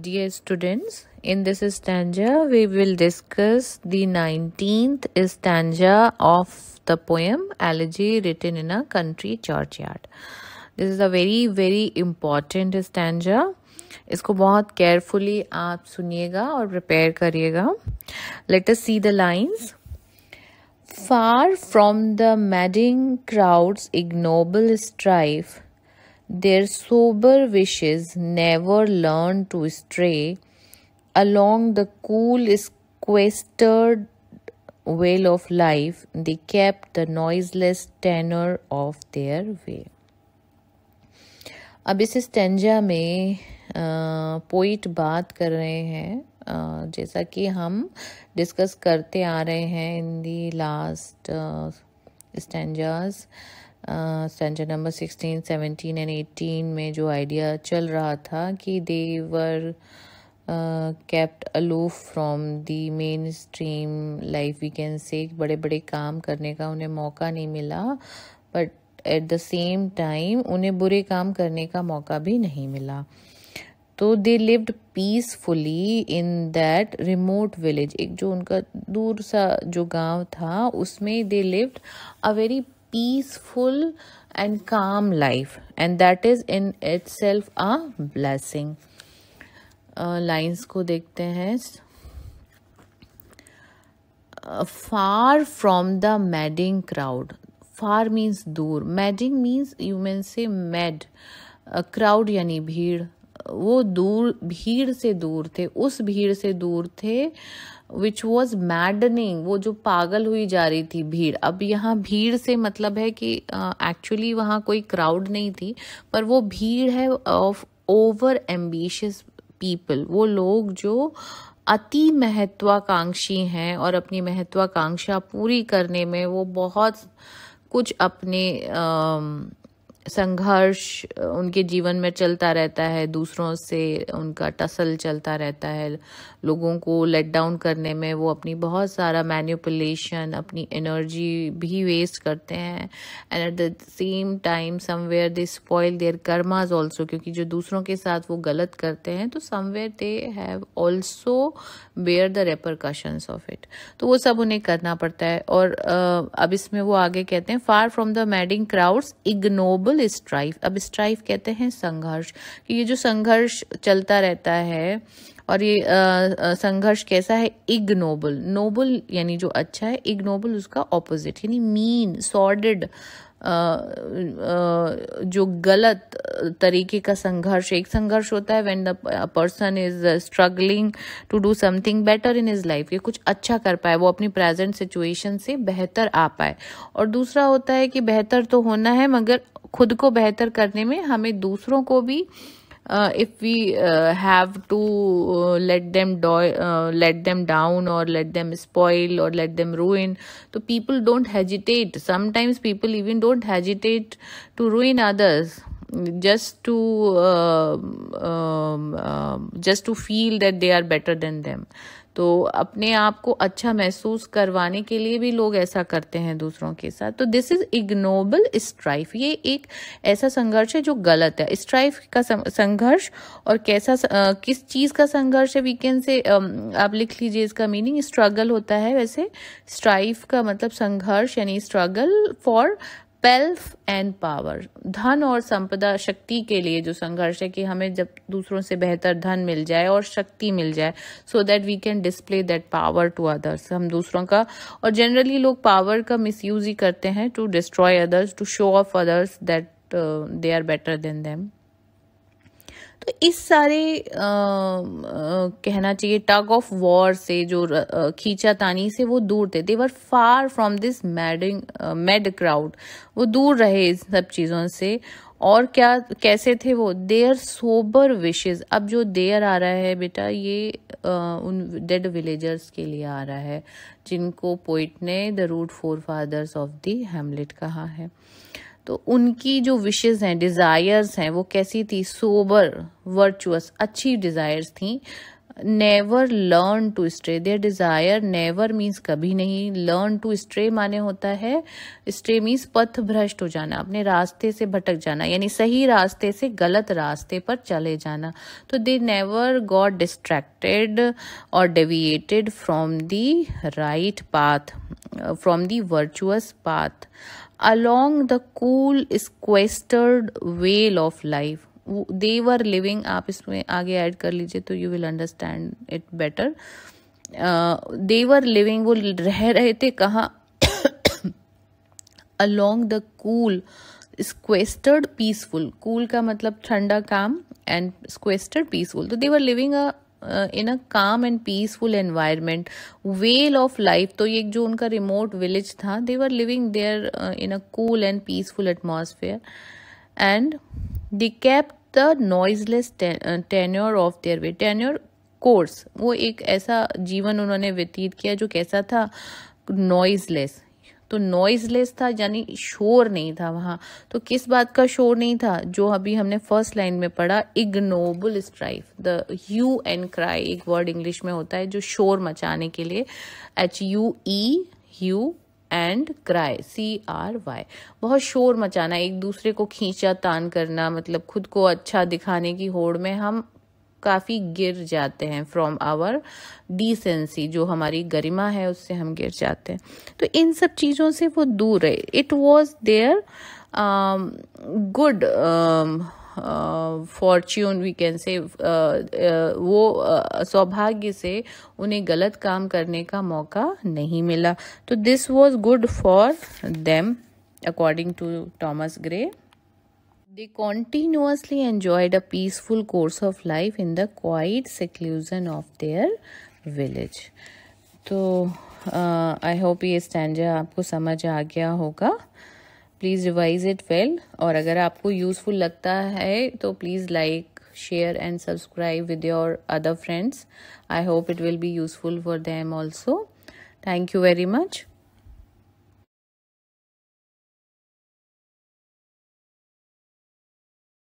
dear students in this stanza we will discuss the 19th stanza of the poem elegy written in a country churchyard this is a very very important stanza इसको बहुत carefully आप सुनिएगा और prepare करिएगा let us see the lines far from the madding crowds ignoble strife their sober wishes never learn to stray along the cool sequestered veil of life they kept the noiseless tenor of their way अब इस stanza में poet बात कर रहे हैं जैसा कि हम डिस्कस करते आ रहे हैं in the last stanzas stanza number sixteen seventeen and eighteen में जो आइडिया चल रहा था कि they were kept aloof from the main stream life we can say बड़े बड़े काम करने का उन्हें मौका नहीं मिला but at the same time उन्हें बुरे काम करने का मौका भी नहीं मिला तो they lived peacefully in that remote village एक जो उनका दूर सा जो गांव था उसमें they lived a very peaceful and calm life and that is in itself a blessing lines uh, को देखते हैं far from the madding crowd far means दूर मैडिंग मीन्स यू मैन से मैड क्राउड यानी भीड़ वो दूर भीड़ से दूर थे उस भीड़ से दूर थे विच वॉज मैडनिंग वो जो पागल हुई जा रही थी भीड़ अब यहाँ भीड़ से मतलब है कि एक्चुअली uh, वहाँ कोई क्राउड नहीं थी पर वो भीड़ है ऑफ ओवर एम्बिशियस पीपल वो लोग जो अति महत्वाकांक्षी हैं और अपनी महत्वाकांक्षा पूरी करने में वो बहुत कुछ अपने uh, संघर्ष उनके जीवन में चलता रहता है दूसरों से उनका टसल चलता रहता है लोगों को लेट डाउन करने में वो अपनी बहुत सारा मैन्यूपुलेशन अपनी एनर्जी भी वेस्ट करते हैं and at the same time somewhere they spoil their karmas also क्योंकि जो दूसरों के साथ वो गलत करते हैं तो somewhere they have also bear the repercussion of it तो वो सब उन्हें करना पड़ता है और अब इसमें वो आगे कहते हैं far from the madding crowds ignoble mutual strife अब स्ट्राइफ कहते हैं संघर्ष कि ये जो संघर्ष चलता रहता है और ये संघर्ष कैसा है इग्नोबल नोबल यानी जो अच्छा है इग्नोबल उसका ऑपोजिट यानी मीन सॉर्डेड जो गलत तरीके का संघर्ष एक संघर्ष होता है when the person is struggling to do something better in his life ये कुछ अच्छा कर पाए वो अपनी प्रेजेंट सिचुएशन से बेहतर आ पाए और दूसरा होता है कि बेहतर तो होना है मगर खुद को बेहतर करने में हमें दूसरों को भी if we have to let them let them down और लेट देम स्पॉइल और लेट देम रूइन तो people don't hesitate sometimes people even don't hesitate to ruin others just to just to feel that they are better than them तो अपने आप को अच्छा महसूस करवाने के लिए भी लोग ऐसा करते हैं दूसरों के साथ तो दिस इज इग्नोबल स्ट्राइफ ये एक ऐसा संघर्ष है जो गलत है स्ट्राइफ का संघर्ष और कैसा किस चीज का संघर्ष है वीकेंड से um, आप लिख लीजिए इसका मीनिंग स्ट्रगल होता है वैसे स्ट्राइफ का मतलब संघर्ष यानी struggle for wealth and power धन और संपदा शक्ति के लिए जो संघर्ष है कि हमें जब दूसरों से बेहतर धन मिल जाए और शक्ति मिल जाए so that we can display that power to others हम दूसरों का और जनरली लोग पावर का मिसयूज ही करते हैं to destroy others to show off others that they are better than them तो इस सारे आ, आ, कहना चाहिए टग ऑफ वॉर से जो खींचा तानी से वो दूर थे they were far from this madding mad crowd वो दूर रहे इन सब चीज़ों से और क्या कैसे थे वो देयर सोबर विशेज अब जो देयर आ रहा है बेटा ये आ, उन डेड विलेजर्स के लिए आ रहा है जिनको पोइट ने the rude forefathers of the hamlet कहा है तो उनकी जो विशेज हैं डिज़ायर्स हैं वो कैसी थी सोबर वर्चुअस अच्छी डिज़ायर्स थी never learn to stray their desire never means कभी नहीं लर्न टू स्ट्रे माने होता है स्ट्रे मीन्स पथ भ्रष्ट हो जाना अपने रास्ते से भटक जाना यानी सही रास्ते से गलत रास्ते पर चले जाना तो दे नेवर गॉट डिस्ट्रैक्टेड और deviated from the right path from the virtuous path along the cool sequestered veil of life they were living आप इसमें आगे add कर लीजिए तो you will understand it better uh, they were living वो रह रहे थे कहाँ along the cool sequestered peaceful cool का मतलब ठंडा काम and sequestered peaceful तो they were living a in a calm and peaceful environment well of life तो ये जो उनका रिमोट विलेज था they were living there in a cool and peaceful atmosphere and they kept the noiseless tenure of their way tenure course वो एक ऐसा जीवन उन्होंने व्यतीत किया जो कैसा था नॉइजलेस तो नॉइजलेस था यानी शोर नहीं था वहाँ तो किस बात का शोर नहीं था जो अभी हमने फर्स्ट लाइन में पढ़ा ignoble strife the hue and cry एक वर्ड इंग्लिश में होता है जो शोर मचाने के लिए H U E U and cry C R Y बहुत शोर मचाना एक दूसरे को खींचा तान करना मतलब खुद को अच्छा दिखाने की होड़ में हम काफ़ी गिर जाते हैं फ्रॉम आवर डिसेंसी जो हमारी गरिमा है उससे हम गिर जाते हैं तो इन सब चीज़ों से वो दूर रहे it was their good fortune we can say वो uh, सौभाग्य से उन्हें गलत काम करने का मौका नहीं मिला तो this was good for them according to Thomas Gray They continuously enjoyed a peaceful course of life in the quiet seclusion of their village. तो आई होप ये स्टैंडा आपको समझ आ गया होगा प्लीज़ रिवाइज इट वेल और अगर आपको useful लगता है तो please like share and subscribe with your other friends I hope it will be useful for them also thank you very much